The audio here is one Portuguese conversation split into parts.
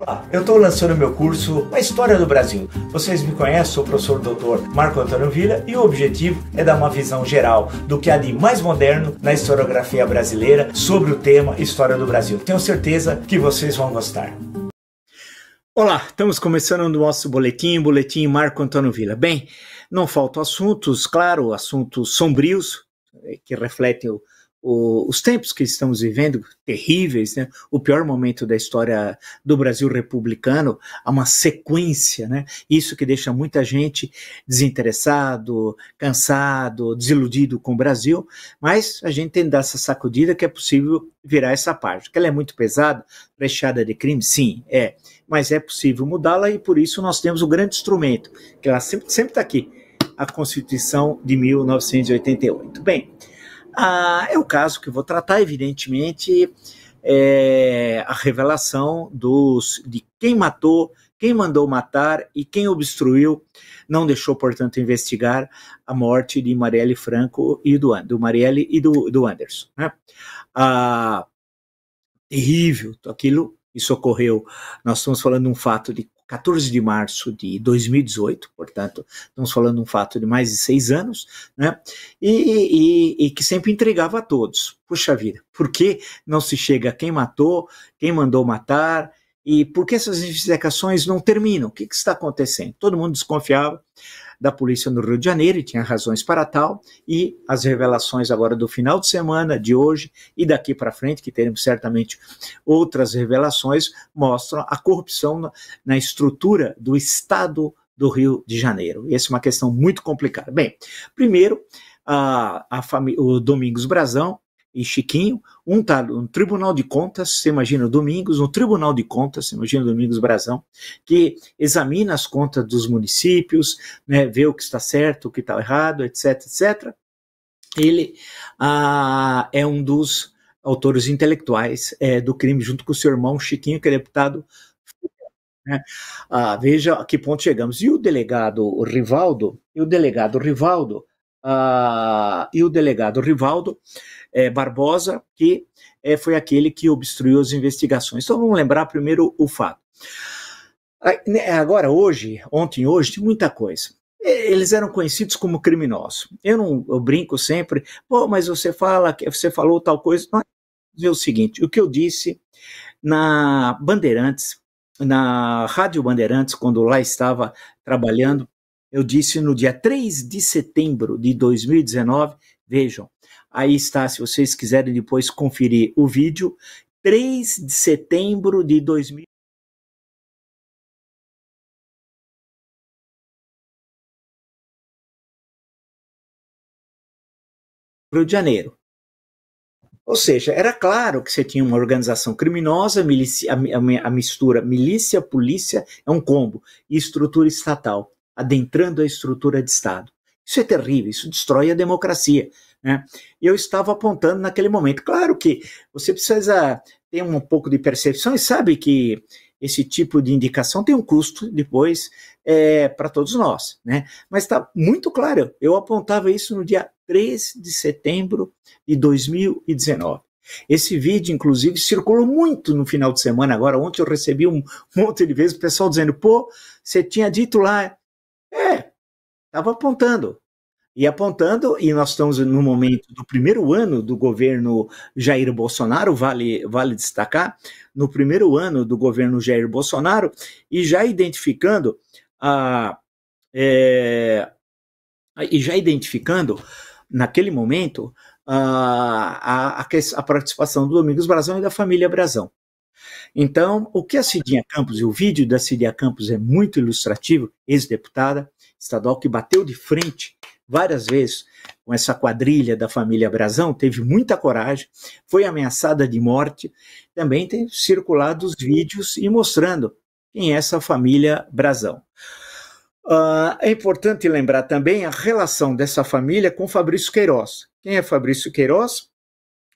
Olá, ah, eu estou lançando meu curso A História do Brasil. Vocês me conhecem, sou o professor doutor Marco Antônio Vila e o objetivo é dar uma visão geral do que há de mais moderno na historiografia brasileira sobre o tema História do Brasil. Tenho certeza que vocês vão gostar. Olá, estamos começando o nosso boletim, boletim Marco Antônio Vila. Bem, não faltam assuntos, claro, assuntos sombrios eh, que refletem o o, os tempos que estamos vivendo, terríveis, né? o pior momento da história do Brasil republicano, há uma sequência, né? isso que deixa muita gente desinteressado, cansado, desiludido com o Brasil, mas a gente tem que dar essa sacudida que é possível virar essa página, que ela é muito pesada, recheada de crime, sim, é, mas é possível mudá-la e por isso nós temos o um grande instrumento, que ela sempre está aqui, a Constituição de 1988. Bem, ah, é o caso que eu vou tratar, evidentemente, é a revelação dos, de quem matou, quem mandou matar e quem obstruiu, não deixou, portanto, investigar a morte de Marielle Franco e do, do Marielle e do, do Anderson. Né? Ah, terrível aquilo, isso ocorreu. Nós estamos falando de um fato de 14 de março de 2018, portanto, estamos falando de um fato de mais de seis anos, né? E, e, e que sempre entregava a todos. Puxa vida, por que não se chega a quem matou, quem mandou matar? E por que essas investigações não terminam? O que, que está acontecendo? Todo mundo desconfiava da polícia no Rio de Janeiro, e tinha razões para tal, e as revelações agora do final de semana, de hoje e daqui para frente, que teremos certamente outras revelações, mostram a corrupção na, estrutura do Estado do Rio de Janeiro. e Essa é uma questão muito complicada. Bem, primeiro, a, a o Domingos Brazão e Chiquinho. Um está no Tribunal de Contas, você imagina o Domingos, no Tribunal de Contas, você imagina o Domingos Brazão, que examina as contas dos municípios, né, vê o que está certo, o que está errado, etc, etc. Ele ah, é um dos autores intelectuais é, do crime, junto com o seu irmão Chiquinho, que é deputado né. ah, veja a que ponto chegamos. E o delegado Rivaldo, e o delegado Rivaldo, ah, e o delegado Rivaldo é, Barbosa, que é, foi aquele que obstruiu as investigações. Então vamos lembrar primeiro o fato. Né, agora, hoje, ontem, hoje, tem muita coisa. Eles eram conhecidos como criminosos. Eu não eu brinco sempre, pô, mas você fala, você falou tal coisa. Mas é o seguinte, o que eu disse na Bandeirantes, na Rádio Bandeirantes, quando lá estava trabalhando, eu disse no dia 3 de setembro de 2019, vejam, Aí está, se vocês quiserem depois conferir o vídeo, 3 de setembro de 2000. Rio de Janeiro. Ou seja, era claro que você tinha uma organização criminosa, milícia, a, a, mistura milícia, polícia, é um combo, e estrutura estatal, adentrando a estrutura de Estado. Isso é terrível, isso destrói a democracia. Né? E eu estava apontando naquele momento. Claro que você precisa ter um pouco de percepção e sabe que esse tipo de indicação tem um custo depois é, para todos nós, né? Mas está muito claro, eu apontava isso no dia 13 de setembro de 2019. Esse vídeo, inclusive, circulou muito no final de semana. Agora, ontem eu recebi um monte de vezes o pessoal dizendo: pô, você tinha dito lá. É, estava apontando. E apontando, e nós estamos no momento do primeiro ano do governo Jair Bolsonaro, vale, vale destacar, no primeiro ano do governo Jair Bolsonaro, e já identificando a. É, e já identificando, naquele momento, a, a, a participação do Domingos Brazão e da família Brazão. Então, o que a Cidinha Campos, e o vídeo da Cidinha Campos é muito ilustrativo, ex-deputada estadual que bateu de frente várias vezes com essa quadrilha da família Brazão, teve muita coragem, foi ameaçada de morte. Também tem circulado os vídeos e mostrando quem é essa família Brazão. Uh, é importante lembrar também a relação dessa família com Fabrício Queiroz. Quem é Fabrício Queiroz?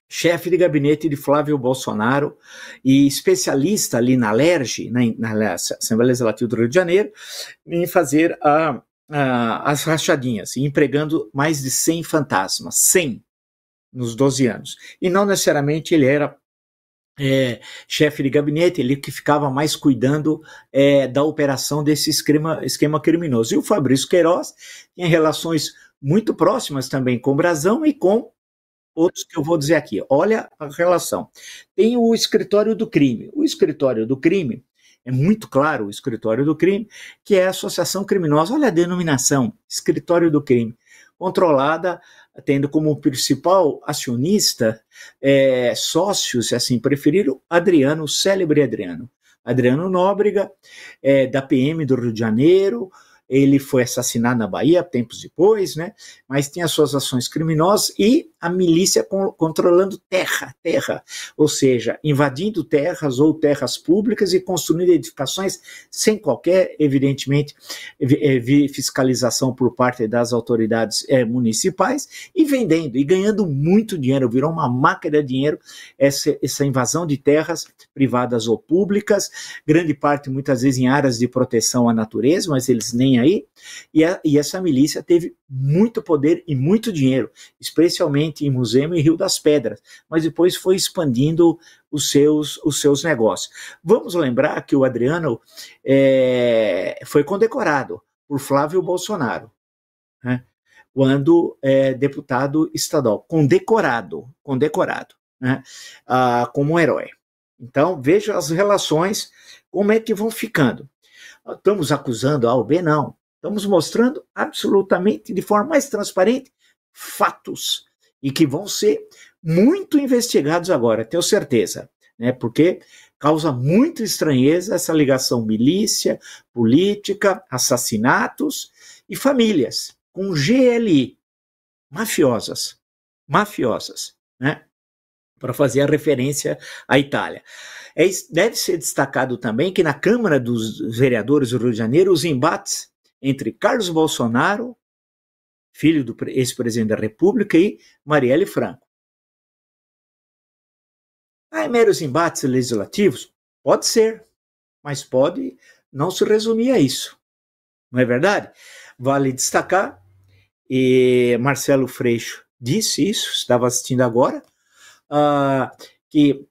Chefe de gabinete de Flávio Bolsonaro e especialista ali na LERJ, na, na Assembleia Legislativa do Rio de Janeiro, em fazer a uh, as rachadinhas, empregando mais de 100 fantasmas, 100 nos 12 anos. E não necessariamente ele era é, chefe de gabinete, ele que ficava mais cuidando é, da operação desse esquema, esquema criminoso. E o Fabrício Queiroz tem relações muito próximas também com o Brasão e com outros que eu vou dizer aqui. Olha a relação. Tem o escritório do crime. O escritório do crime é muito claro o escritório do crime, que é a associação criminosa. Olha a denominação, escritório do crime, controlada, tendo como principal acionista, é, sócio, se assim preferir, Adriano, o célebre Adriano. Adriano Nóbrega, é, da PM do Rio de Janeiro, ele foi assassinado na Bahia tempos depois, né? Mas tem as suas ações criminosas e a milícia controlando terra, terra, ou seja, invadindo terras ou terras públicas e construindo edificações sem qualquer, evidentemente, eh, fiscalização por parte das autoridades é, municipais e vendendo e ganhando muito dinheiro, virou uma máquina de dinheiro essa, essa invasão de terras privadas ou públicas, grande parte muitas vezes em áreas de proteção à natureza, mas eles nem aí, e, a, e essa milícia teve muito poder e muito dinheiro, especialmente em Museu e Rio das Pedras, mas depois foi expandindo os seus, os seus negócios. Vamos lembrar que o Adriano é, foi condecorado por Flávio Bolsonaro, né, quando é, deputado estadual, condecorado, condecorado, né, ah, como um herói. Então, veja as relações, como é que vão ficando estamos acusando A ou B, não. Estamos mostrando absolutamente, de forma mais transparente, fatos e que vão ser muito investigados agora, tenho certeza, né? Porque causa muita estranheza essa ligação milícia, política, assassinatos e famílias com GLI, mafiosas, mafiosas, né? Para fazer a referência à Itália. É, deve ser destacado também que na Câmara dos Vereadores do Rio de Janeiro, os embates entre Carlos Bolsonaro, filho do ex-presidente da República, e Marielle Franco. Ah, é meros embates legislativos? Pode ser, mas pode não se resumir a isso. Não é verdade? Vale destacar, e Marcelo Freixo disse isso, estava assistindo agora, uh, que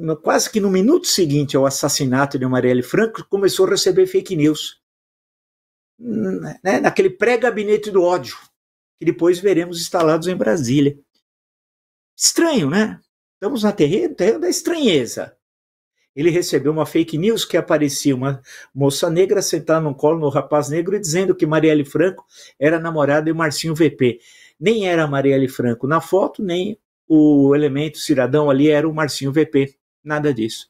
no, quase que no minuto seguinte ao assassinato de Marielle Franco, começou a receber fake news. Né, naquele pré-gabinete do ódio, que depois veremos instalados em Brasília. Estranho, né? Estamos na terreno, terreno da estranheza. Ele recebeu uma fake news que aparecia uma moça negra sentada no colo no rapaz negro e dizendo que Marielle Franco era namorada de Marcinho VP. Nem era Marielle Franco na foto, nem o elemento cidadão ali era o Marcinho VP. Nada disso.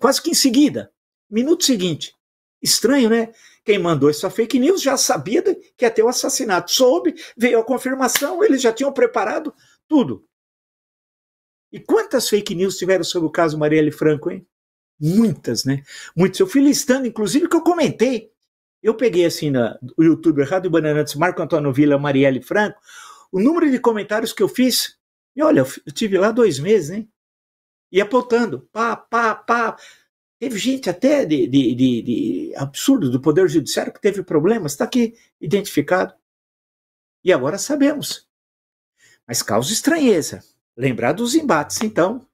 Quase que em seguida, minuto seguinte. Estranho, né? Quem mandou essa fake news já sabia que ia ter o assassinato. Soube, veio a confirmação, eles já tinham preparado tudo. E quantas fake news tiveram sobre o caso Marielle Franco, hein? Muitas, né? Muitas. Eu fui listando, inclusive, que eu comentei. Eu peguei assim no YouTube Rádio Bananantes, Marco Antônio Vila, Marielle Franco, o número de comentários que eu fiz e olha, eu tive lá dois meses, hein? E apontando, pá, pá, pá. Teve gente até de, de, de, de absurdo do Poder Judiciário que teve problemas, está aqui identificado. E agora sabemos. Mas causa estranheza. Lembrar dos embates, então,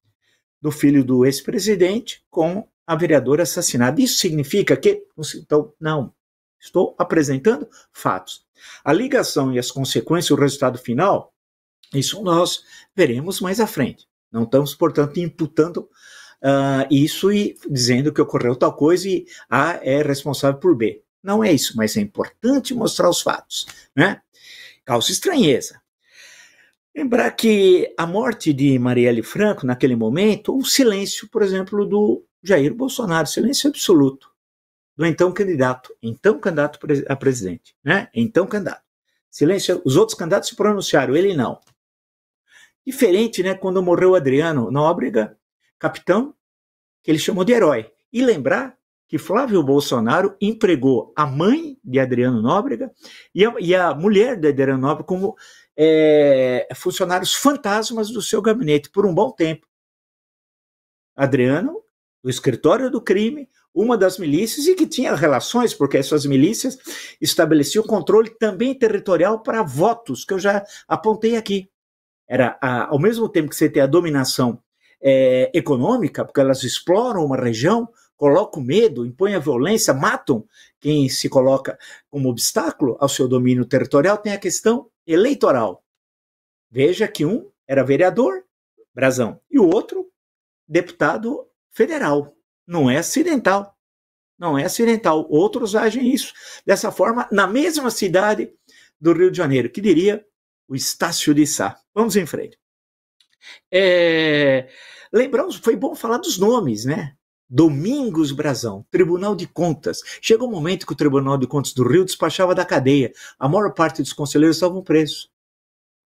do filho do ex-presidente com a vereadora assassinada. Isso significa que. Então, não. Estou apresentando fatos. A ligação e as consequências, o resultado final, isso nós veremos mais à frente. Não estamos, portanto, imputando uh, isso e dizendo que ocorreu tal coisa e A é responsável por B. Não é isso, mas é importante mostrar os fatos. Né? Causa estranheza. Lembrar que a morte de Marielle Franco, naquele momento, o silêncio, por exemplo, do Jair Bolsonaro, silêncio absoluto do então candidato, então candidato a presidente, né? Então candidato. Silêncio, os outros candidatos se pronunciaram, ele não. Diferente, né, quando morreu Adriano Nóbrega, capitão, que ele chamou de herói. E lembrar que Flávio Bolsonaro empregou a mãe de Adriano Nóbrega e a, e a mulher de Adriano Nóbrega como é, funcionários fantasmas do seu gabinete por um bom tempo. Adriano, do escritório do crime, uma das milícias e que tinha relações, porque essas milícias estabeleciam controle também territorial para votos, que eu já apontei aqui. Era a, ao mesmo tempo que você tem a dominação é, econômica, porque elas exploram uma região, colocam medo, impõem a violência, matam quem se coloca como obstáculo ao seu domínio territorial, tem a questão eleitoral. Veja que um era vereador, Brazão, e o outro deputado federal. Não é acidental. Não é acidental. Outros agem isso. Dessa forma, na mesma cidade do Rio de Janeiro, que diria o Estácio de Sá. Vamos em frente. É, lembramos, foi bom falar dos nomes, né? Domingos Brazão, Tribunal de Contas. Chegou um momento que o Tribunal de Contas do Rio despachava da cadeia. A maior parte dos conselheiros estavam presos.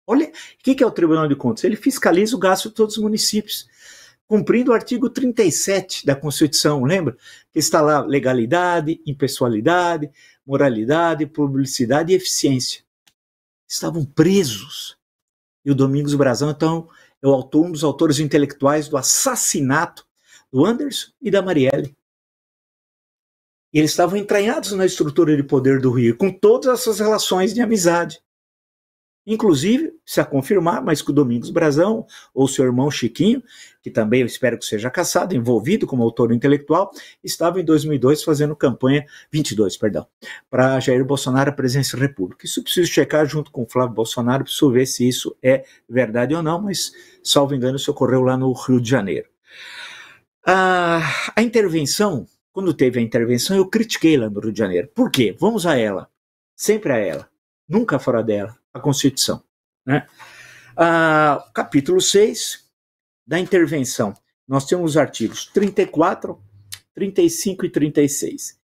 Olha, o que é o Tribunal de Contas? Ele fiscaliza o gasto de todos os municípios, cumprindo o artigo 37 da Constituição, lembra? Que está lá legalidade, impessoalidade, moralidade, publicidade e eficiência estavam presos. E o Domingos Brazão, então, é o autor, um dos autores intelectuais do assassinato do Anderson e da Marielle. E eles estavam entranhados na estrutura de poder do Rio, com todas as suas relações de amizade. Inclusive, se a confirmar, mas que o Domingos Brazão ou seu irmão Chiquinho, que também eu espero que seja caçado, envolvido como autor intelectual, estava em 2002 fazendo campanha 22, perdão, para Jair Bolsonaro a presença da República. Isso eu preciso checar junto com o Flávio Bolsonaro, preciso ver se isso é verdade ou não, mas salvo engano isso ocorreu lá no Rio de Janeiro. Ah, a intervenção, quando teve a intervenção, eu critiquei lá no Rio de Janeiro. Por quê? Vamos a ela, sempre a ela nunca fora dela, a Constituição. Né? Ah, capítulo 6 da intervenção. Nós temos os artigos 34, 35 e 36.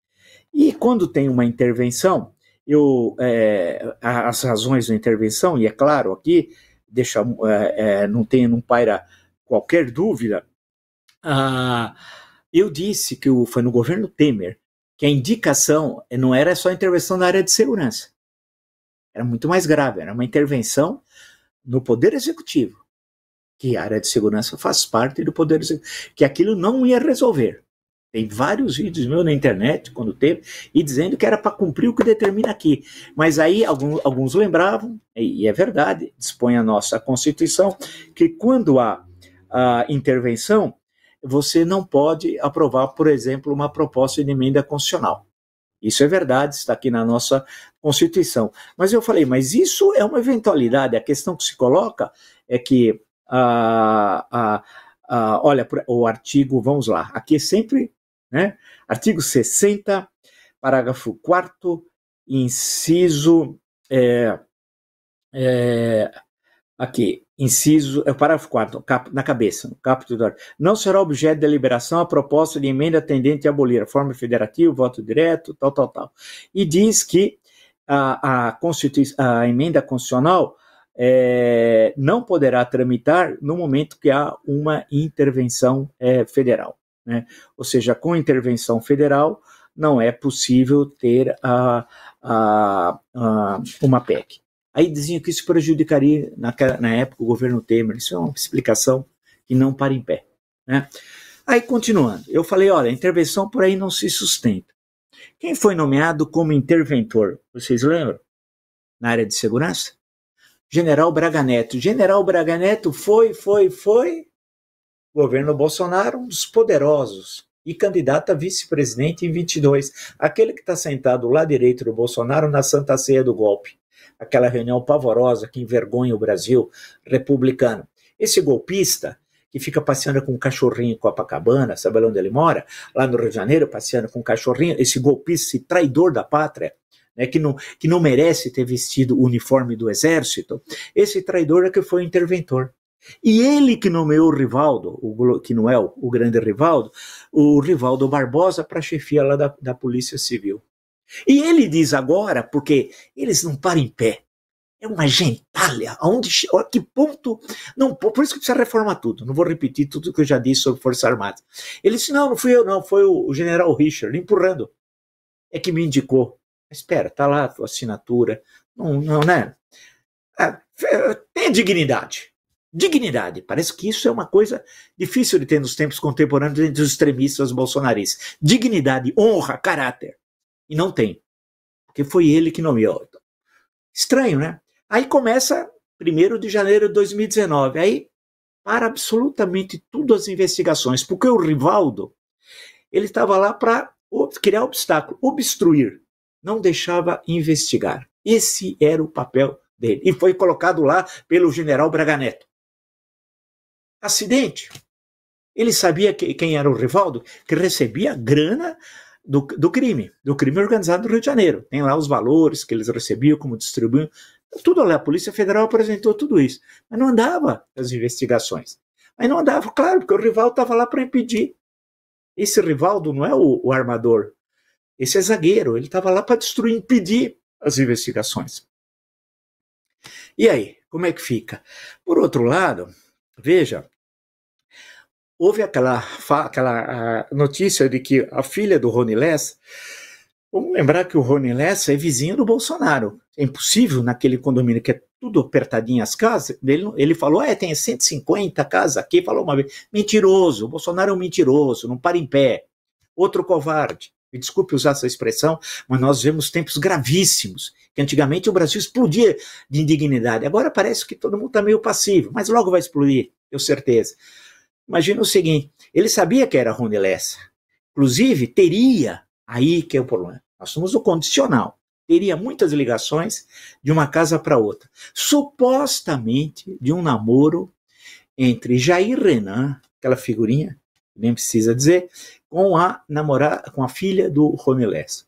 E quando tem uma intervenção, eu, é, as razões da intervenção, e é claro, aqui deixa, é, é, não, tem, não paira qualquer dúvida, ah, eu disse que o, foi no governo Temer que a indicação não era só intervenção na área de segurança. Era muito mais grave, era uma intervenção no poder executivo, que a área de segurança faz parte do poder executivo, que aquilo não ia resolver. Tem vários vídeos meus na internet, quando teve, e dizendo que era para cumprir o que determina aqui. Mas aí alguns, alguns lembravam, e é verdade, dispõe a nossa Constituição, que quando há a intervenção, você não pode aprovar, por exemplo, uma proposta de emenda constitucional. Isso é verdade, está aqui na nossa Constituição. Mas eu falei, mas isso é uma eventualidade. A questão que se coloca é que, ah, ah, ah, olha, o artigo, vamos lá, aqui é sempre, né? Artigo 60, parágrafo 4, inciso. É, é, aqui, Inciso, é o parágrafo 4, na cabeça, no capítulo do Não será objeto de deliberação a proposta de emenda tendente a abolir a forma federativa, voto direto, tal, tal, tal. E diz que a, a, Constitui a emenda constitucional é, não poderá tramitar no momento que há uma intervenção é, federal. Né? Ou seja, com intervenção federal, não é possível ter a, a, a uma PEC. Aí diziam que isso prejudicaria, naquela, na época, o governo Temer. Isso é uma explicação que não para em pé. Né? Aí, continuando, eu falei: olha, a intervenção por aí não se sustenta. Quem foi nomeado como interventor? Vocês lembram? Na área de segurança? General Braga Neto. General Braga Neto foi, foi, foi. Governo Bolsonaro, um dos poderosos e candidato a vice-presidente em 22. Aquele que está sentado lá direito do Bolsonaro na Santa Ceia do Golpe aquela reunião pavorosa que envergonha o Brasil republicano. Esse golpista que fica passeando com um cachorrinho em Copacabana, sabe onde ele mora? Lá no Rio de Janeiro, passeando com um cachorrinho, esse golpista, esse traidor da pátria, né, que, não, que não merece ter vestido o uniforme do exército, esse traidor é que foi o interventor. E ele que nomeou o Rivaldo, o, que não é o, o grande Rivaldo, o Rivaldo Barbosa para chefia lá da, da Polícia Civil. E ele diz agora, porque eles não param em pé. É uma gentalha. Aonde, a que ponto. Não, por isso que precisa reformar tudo. Não vou repetir tudo que eu já disse sobre Força Armada. Ele disse: não, não fui eu, não. Foi o, o general Richard empurrando. É que me indicou. Espera, tá lá a tua assinatura. Não, não, né? Ah, é, é, tem dignidade. Dignidade. Parece que isso é uma coisa difícil de ter nos tempos contemporâneos entre os extremistas bolsonaristas. Dignidade, honra, caráter. E não tem. Porque foi ele que nomeou. Estranho, né? Aí começa 1 de janeiro de 2019. Aí para absolutamente tudo as investigações, porque o Rivaldo ele estava lá para criar obstáculo, obstruir, não deixava investigar. Esse era o papel dele. E foi colocado lá pelo general Braganeto. Acidente. Ele sabia que, quem era o Rivaldo, que recebia grana do, do crime, do crime organizado do Rio de Janeiro. Tem lá os valores que eles recebiam, como distribuíam, tudo lá. A Polícia Federal apresentou tudo isso. Mas não andava as investigações. Mas não andava, claro, porque o rival estava lá para impedir. Esse Rivaldo não é o, o armador, esse é zagueiro, ele estava lá para destruir, impedir as investigações. E aí, como é que fica? Por outro lado, veja, houve aquela, aquela notícia de que a filha do Rony Less, Vamos lembrar que o Rony Less é vizinho do Bolsonaro. É impossível naquele condomínio que é tudo apertadinho as casas. Ele, ele falou, ah, é, tem 150 casas aqui. Falou uma vez, mentiroso, o Bolsonaro é um mentiroso, não para em pé. Outro covarde. Me desculpe usar essa expressão, mas nós vemos tempos gravíssimos. Que antigamente o Brasil explodia de indignidade. Agora parece que todo mundo está meio passivo, mas logo vai explodir, tenho certeza. Imagina o seguinte: ele sabia que era Rony Lessa. Inclusive, teria, aí que é o problema. Nós somos o condicional. Teria muitas ligações de uma casa para outra. Supostamente de um namoro entre Jair Renan, aquela figurinha, nem precisa dizer, com a namorada, com a filha do Rony Lessa.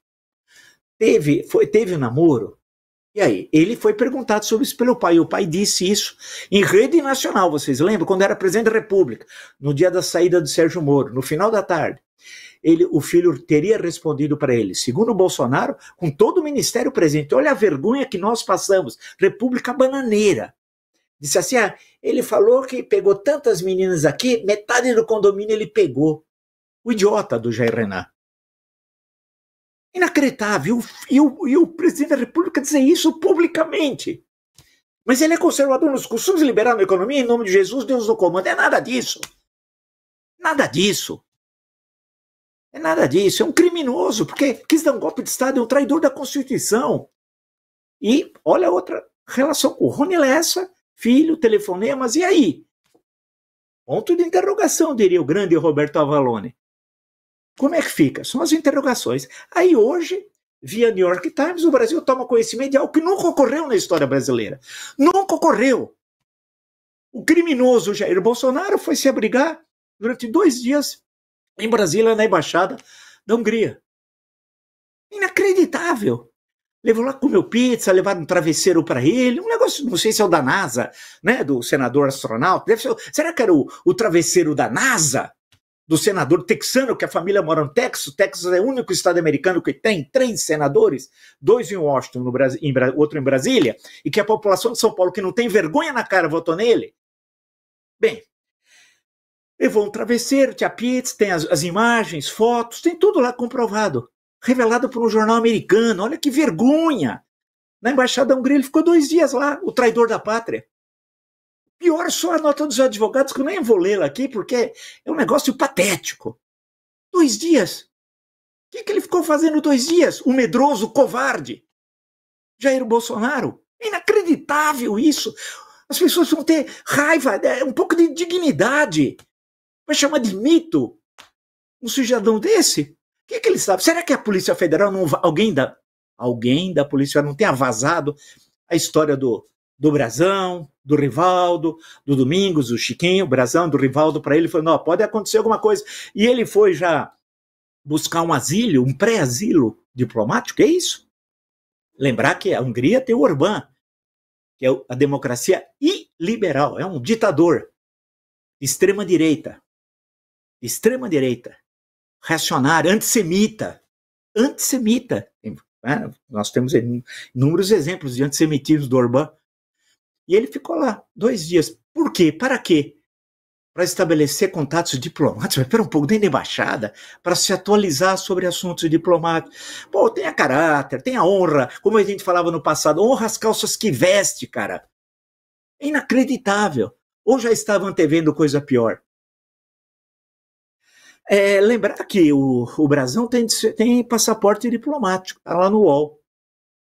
Teve, foi, teve um namoro e aí, ele foi perguntado sobre isso pelo pai, e o pai disse isso em rede nacional, vocês lembram? Quando era presidente da República, no dia da saída do Sérgio Moro, no final da tarde. Ele, o filho teria respondido para ele, segundo o Bolsonaro, com todo o ministério presente. Olha a vergonha que nós passamos, República Bananeira. Disse assim: ah, ele falou que pegou tantas meninas aqui, metade do condomínio ele pegou. O idiota do Jair Renan. Inacreditável. E o, e o presidente da República dizer isso publicamente. Mas ele é conservador nos costumes, liberal na economia, em nome de Jesus, Deus do comando. É nada disso. Nada disso. É nada disso. É um criminoso, porque quis dar um golpe de Estado, é um traidor da Constituição. E olha outra relação. O Rony Lessa, filho, telefonemas, e aí? Ponto de interrogação, diria o grande Roberto Avalone. Como é que fica? São as interrogações. Aí hoje, via New York Times, o Brasil toma conhecimento de algo que nunca ocorreu na história brasileira. Nunca ocorreu. O criminoso Jair Bolsonaro foi se abrigar durante dois dias em Brasília, na embaixada da Hungria. Inacreditável. Levou lá, comeu pizza, levaram um travesseiro para ele, um negócio, não sei se é o da NASA, né, do senador astronauta, ser, será que era o, o travesseiro da NASA? do senador texano, que a família mora no Texas. Texas é o único estado americano que tem três senadores, dois em Washington, no Brasil, em, outro em Brasília, e que a população de São Paulo, que não tem vergonha na cara, votou nele. Bem, levou um travesseiro, tinha pizza, tem as, as imagens, fotos, tem tudo lá comprovado, revelado por um jornal americano. Olha que vergonha! Na embaixada da Hungria ele ficou dois dias lá, o traidor da pátria. Pior só a nota dos advogados, que eu nem vou lê-la aqui, porque é um negócio patético. Dois dias. O que, que ele ficou fazendo dois dias? O medroso covarde. Jair Bolsonaro. Inacreditável isso. As pessoas vão ter raiva, é, um pouco de dignidade. Vai chamar de mito um cidadão desse? O que, que ele sabe? Será que a Polícia Federal não. Alguém da, alguém da Polícia não tenha vazado a história do, do Brasão, do Rivaldo, do Domingos, do Chiquinho, o Brasão, do Rivaldo, para ele, falando: ó, pode acontecer alguma coisa. E ele foi já buscar um asilo, um pré-asilo diplomático, é isso? Lembrar que a Hungria tem o Orbán, que é a democracia iliberal, é um ditador, extrema-direita, extrema-direita, reacionário, antissemita, antissemita. Né, nós temos inúmeros exemplos de antissemitismo do Orbán e ele ficou lá dois dias. Por quê? Para quê? Para estabelecer contatos diplomáticos, espera um pouco, nem embaixada, para se atualizar sobre assuntos diplomáticos. Pô, tenha caráter, tenha honra, como a gente falava no passado, honra as calças que veste, cara. É inacreditável. Ou já estavam antevendo coisa pior. É, lembrar que o, o Brasão tem, tem passaporte diplomático, está lá no UOL.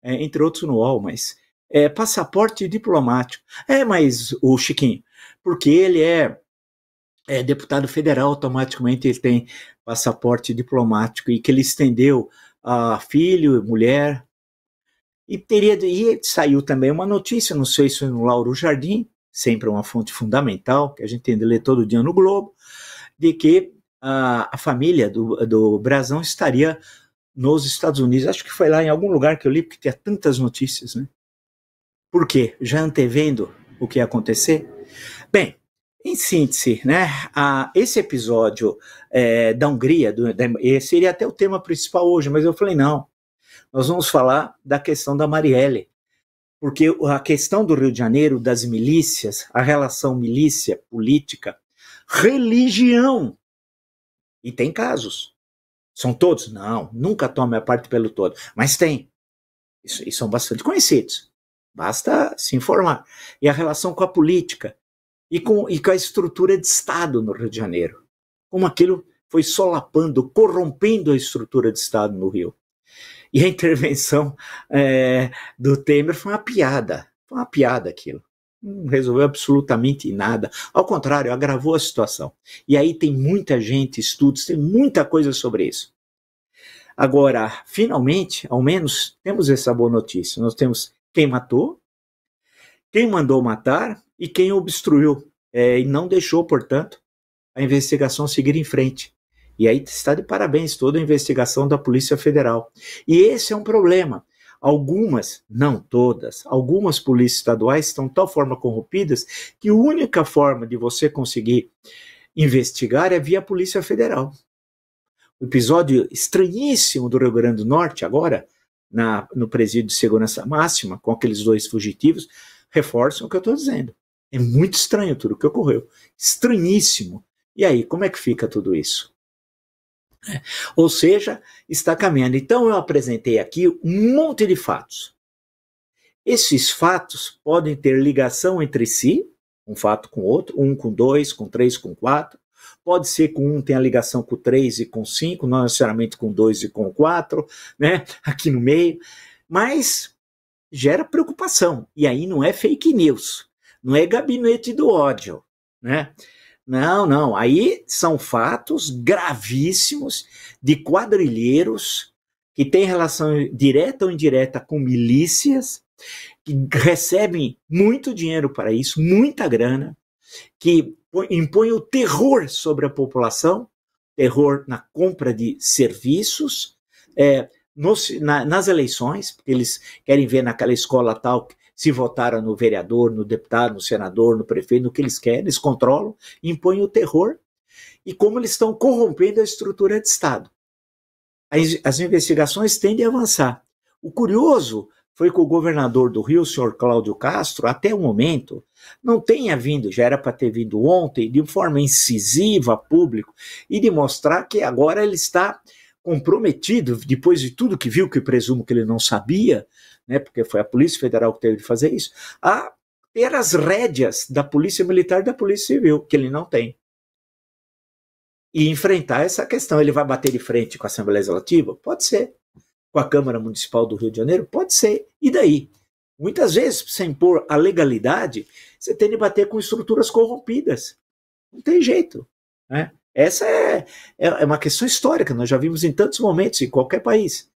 É, entre outros no UOL, mas é, passaporte diplomático. É, mas o Chiquinho, porque ele é, é deputado federal, automaticamente ele tem passaporte diplomático e que ele estendeu a filho, mulher. E, teria, e saiu também uma notícia, não sei se no Lauro Jardim, sempre uma fonte fundamental, que a gente tem de ler todo dia no Globo, de que a, a família do, do Brasão estaria nos Estados Unidos. Acho que foi lá em algum lugar que eu li, porque tinha tantas notícias, né? Por quê? Já antevendo o que ia acontecer? Bem, em síntese, né, Ah, esse episódio é, da Hungria, do, da, eh, seria até o tema principal hoje, mas eu falei, não, nós vamos falar da questão da Marielle, porque a questão do Rio de Janeiro, das milícias, a relação milícia, política, religião, e tem casos. São todos? Não, nunca tome a parte pelo todo, mas tem. e são bastante conhecidos. Basta se informar. E a relação com a política e com, e com a estrutura de Estado no Rio de Janeiro. Como aquilo foi solapando, corrompendo a estrutura de Estado no Rio. E a intervenção é, do Temer foi uma piada. Foi uma piada aquilo. Não resolveu absolutamente nada. Ao contrário, agravou a situação. E aí tem muita gente, estudos, tem muita coisa sobre isso. Agora, finalmente, ao menos, temos essa boa notícia. Nós temos quem matou, quem mandou matar e quem obstruiu é, e não deixou, portanto, a investigação seguir em frente. E aí está de parabéns toda a investigação da Polícia Federal. E esse é um problema. Algumas, não todas, algumas polícias estaduais estão de tal forma corrompidas que a única forma de você conseguir investigar é via Polícia Federal. O episódio estranhíssimo do Rio Grande do Norte agora na, no presídio de segurança máxima com aqueles dois fugitivos reforçam o que eu estou dizendo. É muito estranho tudo o que ocorreu. Estranhíssimo. E aí, como é que fica tudo isso? É. Ou seja, está caminhando. Então, eu apresentei aqui um monte de fatos. Esses fatos podem ter ligação entre si, um fato com outro, um com dois, com três, com quatro, Pode ser que um tenha ligação com três e com cinco não necessariamente com dois e com quatro né? Aqui no meio. Mas gera preocupação. E aí não é fake news, não é gabinete do ódio, né? Não, não. Aí são fatos gravíssimos de quadrilheiros que têm relação direta ou indireta com milícias, que recebem muito dinheiro para isso, muita grana, que impõe o terror sobre a população, terror na compra de serviços, é, nos, na, nas eleições, porque eles querem ver naquela escola tal se votaram no vereador, no deputado, no senador, no prefeito, no que eles querem, eles controlam, impõem o terror e como eles estão corrompendo a estrutura de Estado. As, as investigações tendem a avançar. O curioso foi que o governador do Rio, o senhor Cláudio Castro, até o momento, não tenha vindo, já era para ter vindo ontem, de forma incisiva, público, e de mostrar que agora ele está comprometido, depois de tudo que viu, que presumo que ele não sabia, né, porque foi a Polícia Federal que teve de fazer isso, a ter as rédeas da Polícia Militar e da Polícia Civil, que ele não tem. E enfrentar essa questão. Ele vai bater de frente com a Assembleia Legislativa? Pode ser com a Câmara Municipal do Rio de Janeiro? Pode ser. E daí? Muitas vezes, sem pôr a legalidade, você tem de bater com estruturas corrompidas. Não tem jeito. Né? Essa é, é, é uma questão histórica, nós já vimos em tantos momentos, em qualquer país.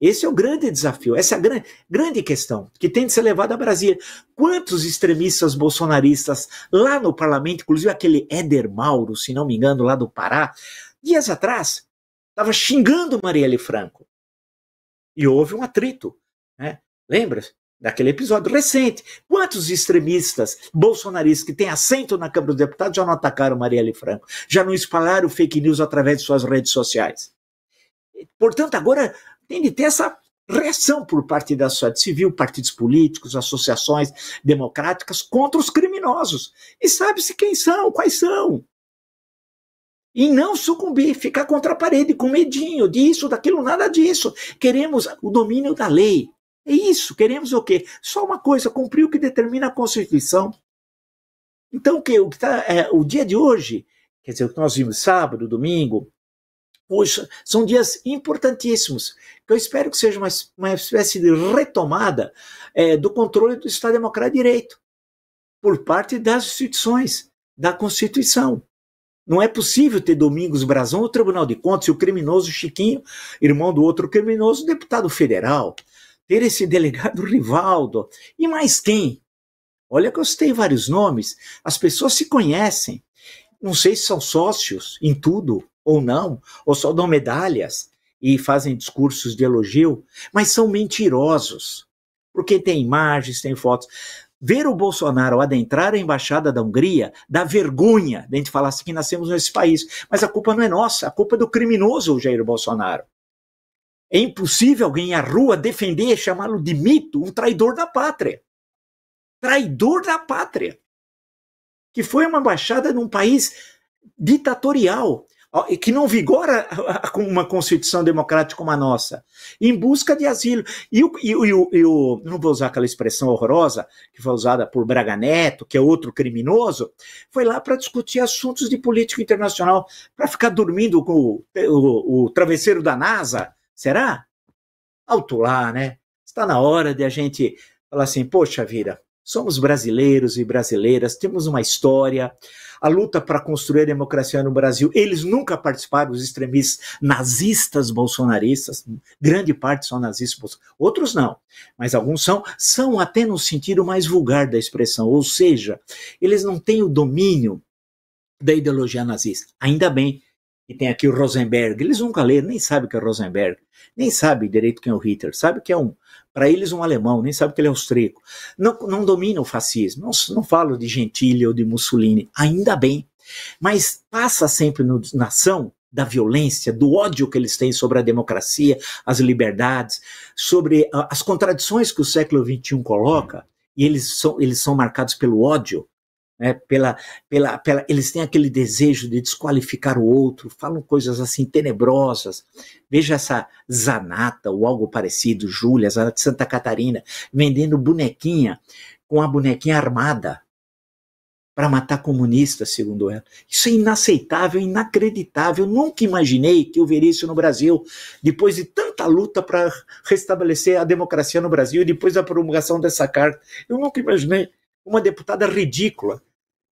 Esse é o grande desafio, essa é a grande, grande questão que tem de ser levada a Brasília. Quantos extremistas bolsonaristas lá no parlamento, inclusive aquele Éder Mauro, se não me engano, lá do Pará, dias atrás, estava xingando Marielle Franco e houve um atrito. Né? Lembra-se? Daquele episódio recente. Quantos extremistas bolsonaristas que têm assento na Câmara dos Deputados já não atacaram Marielle Franco? Já não espalharam fake news através de suas redes sociais? Portanto, agora tem de ter essa reação por parte da sociedade civil, partidos políticos, associações democráticas contra os criminosos. E sabe-se quem são, quais são. E não sucumbir, ficar contra a parede, com medinho disso, daquilo, nada disso. Queremos o domínio da lei. É isso, queremos o quê? Só uma coisa, cumprir o que determina a Constituição. Então, o que, o, que tá, é, o dia de hoje, quer dizer, o que nós vimos sábado, domingo, Poxa, são dias importantíssimos, que eu espero que seja uma, uma espécie de retomada é, do controle do Estado Democrático Direito por parte das instituições, da Constituição. Não é possível ter Domingos Brazão no Tribunal de Contas e o criminoso Chiquinho, irmão do outro criminoso, deputado federal. Ter esse delegado Rivaldo. E mais quem? Olha que eu citei vários nomes. As pessoas se conhecem. Não sei se são sócios em tudo ou não, ou só dão medalhas e fazem discursos de elogio, mas são mentirosos. Porque tem imagens, tem fotos ver o Bolsonaro adentrar a embaixada da Hungria dá vergonha de a gente falar assim que nascemos nesse país. Mas a culpa não é nossa, a culpa é do criminoso Jair Bolsonaro. É impossível alguém à rua defender e chamá-lo de mito, um traidor da pátria. Traidor da pátria. Que foi uma embaixada num país ditatorial, e que não vigora uma constituição democrática como a nossa, em busca de asilo. E o, e, o, e o, não vou usar aquela expressão horrorosa que foi usada por Braga Neto, que é outro criminoso, foi lá para discutir assuntos de política internacional, para ficar dormindo com o, o, o travesseiro da NASA, será? Alto lá, né? Está na hora de a gente falar assim, poxa vida, Somos brasileiros e brasileiras, temos uma história. A luta para construir a democracia no Brasil, eles nunca participaram, os extremistas nazistas bolsonaristas, grande parte são nazistas, outros não, mas alguns são, são até no sentido mais vulgar da expressão, ou seja, eles não têm o domínio da ideologia nazista. Ainda bem, e tem aqui o Rosenberg. Eles nunca leram, nem sabem o que é Rosenberg, nem sabem direito quem é o Hitler, sabe que é um, para eles, um alemão, nem sabe que ele é austríaco. Não, não domina o fascismo, não, não falo de Gentile ou de Mussolini, ainda bem, mas passa sempre no, na ação da violência, do ódio que eles têm sobre a democracia, as liberdades, sobre as contradições que o século XXI coloca, e eles são, eles são marcados pelo ódio, né, pela, pela, pela, eles têm aquele desejo de desqualificar o outro, falam coisas assim tenebrosas. Veja essa Zanata ou algo parecido, Júlia, Zanata de Santa Catarina, vendendo bonequinha com a bonequinha armada para matar comunistas, segundo ela. Isso é inaceitável, inacreditável. Eu nunca imaginei que eu veria isso no Brasil, depois de tanta luta para restabelecer a democracia no Brasil, depois da promulgação dessa carta. Eu nunca imaginei uma deputada ridícula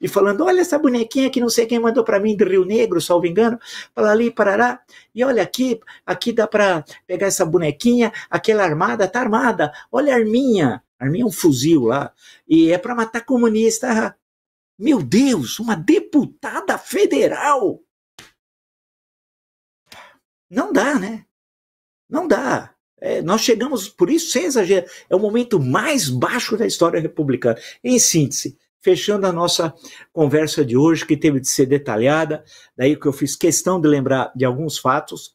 e falando: olha essa bonequinha que não sei quem mandou para mim do Rio Negro, salvo engano, para ali, parará, e olha aqui, aqui dá para pegar essa bonequinha, aquela armada, tá armada, olha a arminha, a arminha é um fuzil lá, e é para matar comunista. Meu Deus, uma deputada federal! Não dá, né? Não dá. É, nós chegamos, por isso, sem exagero, é o momento mais baixo da história republicana. Em síntese, fechando a nossa conversa de hoje, que teve de ser detalhada, daí que eu fiz questão de lembrar de alguns fatos.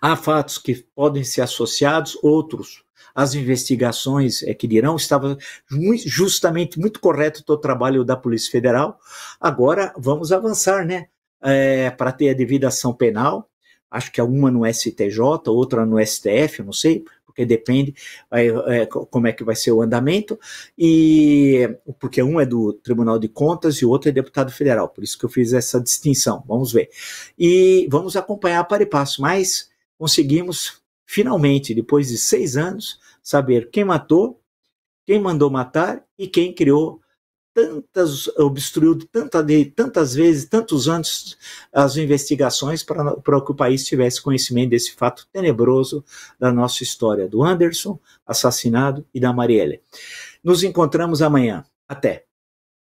Há fatos que podem ser associados, outros as investigações é, que dirão, estava muito, justamente muito correto o trabalho da Polícia Federal. Agora vamos avançar, né? É, para ter a devida ação penal, acho que alguma no STJ, outra no STF, não sei, porque depende é, como é que vai ser o andamento, e porque um é do Tribunal de Contas e o outro é deputado federal, por isso que eu fiz essa distinção, vamos ver. E vamos acompanhar para e passo, mas conseguimos finalmente, depois de seis anos, saber quem matou, quem mandou matar e quem criou tantas, obstruiu tanta, tantas vezes, tantos anos as investigações para, para que o país tivesse conhecimento desse fato tenebroso da nossa história, do Anderson assassinado e da Marielle. Nos encontramos amanhã. Até!